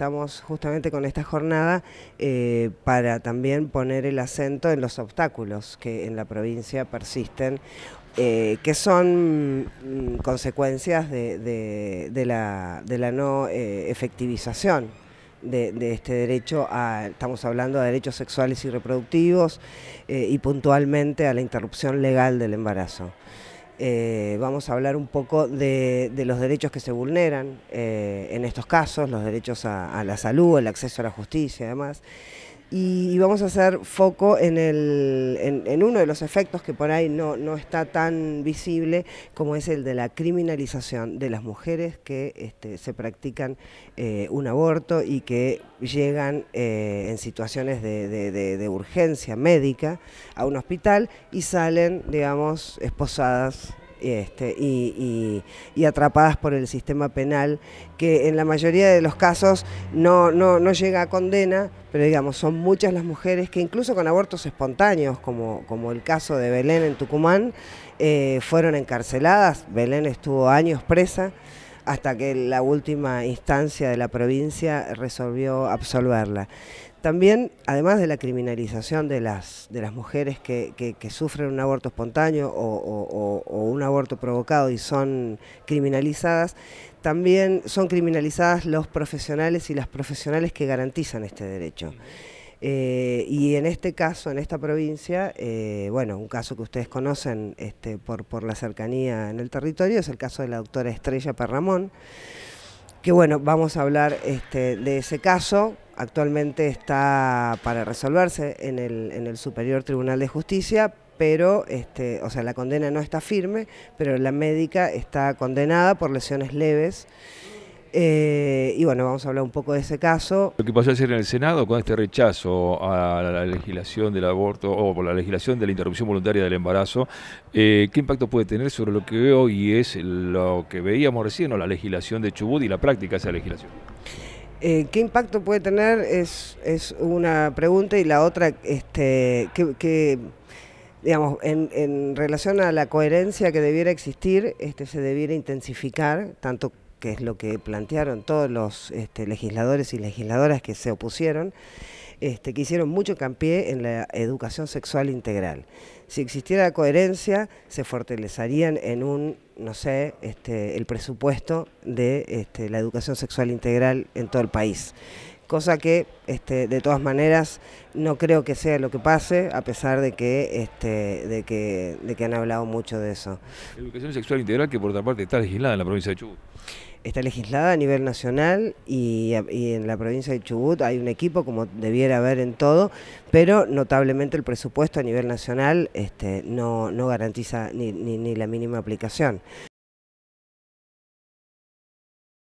estamos justamente con esta jornada eh, para también poner el acento en los obstáculos que en la provincia persisten eh, que son mm, consecuencias de, la, no eh, efectivización de, este derecho a, estamos hablando de derechos sexuales y reproductivos y puntualmente a la interrupción legal del embarazo. Eh, vamos a hablar un poco de, los derechos que se vulneran eh, en estos casos, los derechos a, a, la salud, el acceso a la justicia y demás y, vamos a hacer foco en, el, en, uno de los efectos que por ahí no, no está tan visible como es el de la criminalización de las mujeres que este, se practican eh, un aborto y que llegan eh, en situaciones de, de urgencia médica a un hospital y salen, digamos, esposadas este, y, atrapadas por el sistema penal, que en la mayoría de los casos no, no, llega a condena, pero digamos, son muchas las mujeres que incluso con abortos espontáneos, como, como el caso de Belén en Tucumán, eh, fueron encarceladas, Belén estuvo años presa hasta que la última instancia de la provincia resolvió absolverla. También, además de la criminalización de las, de las mujeres que, sufren un aborto espontáneo o, un aborto provocado y son criminalizadas, también son criminalizadas los profesionales y las profesionales que garantizan este derecho. Eh, y en este caso, en esta provincia, eh, bueno, un caso que ustedes conocen este, por, por la cercanía en el territorio es el caso de la doctora Estrella Perramón que bueno, vamos a hablar este, de ese caso. Actualmente está para resolverse en el, en el Superior Tribunal de Justicia, pero, este, o sea, la condena no está firme, pero la médica está condenada por lesiones leves eh, y bueno, vamos a hablar un poco de ese caso. Lo que pasó ayer en el Senado con este rechazo a la legislación del aborto o por la legislación de la interrupción voluntaria del embarazo, eh, ¿qué impacto puede tener sobre lo que veo y es lo que veíamos recién, o la legislación de Chubut y la práctica de esa legislación? Eh, ¿Qué impacto puede tener? Es, es una pregunta y la otra, este, que, digamos, en, relación a la coherencia que debiera existir, este, se debiera intensificar, tanto que es lo que plantearon todos los este, legisladores y legisladoras que se opusieron, este, que hicieron mucho campié en la educación sexual integral. Si existiera coherencia, se fortalecerían en un, no sé, este, el presupuesto de la educación sexual integral en todo el país cosa que este, de todas maneras no creo que sea lo que pase, a pesar de que, este, de que, de que han hablado mucho de eso. Educación sexual integral que por otra parte está legislada en la provincia de Chubut. Está legislada a nivel nacional y, en la provincia de Chubut hay un equipo como debiera haber en todo, pero notablemente el presupuesto a nivel nacional este, no, no garantiza ni, ni la mínima aplicación.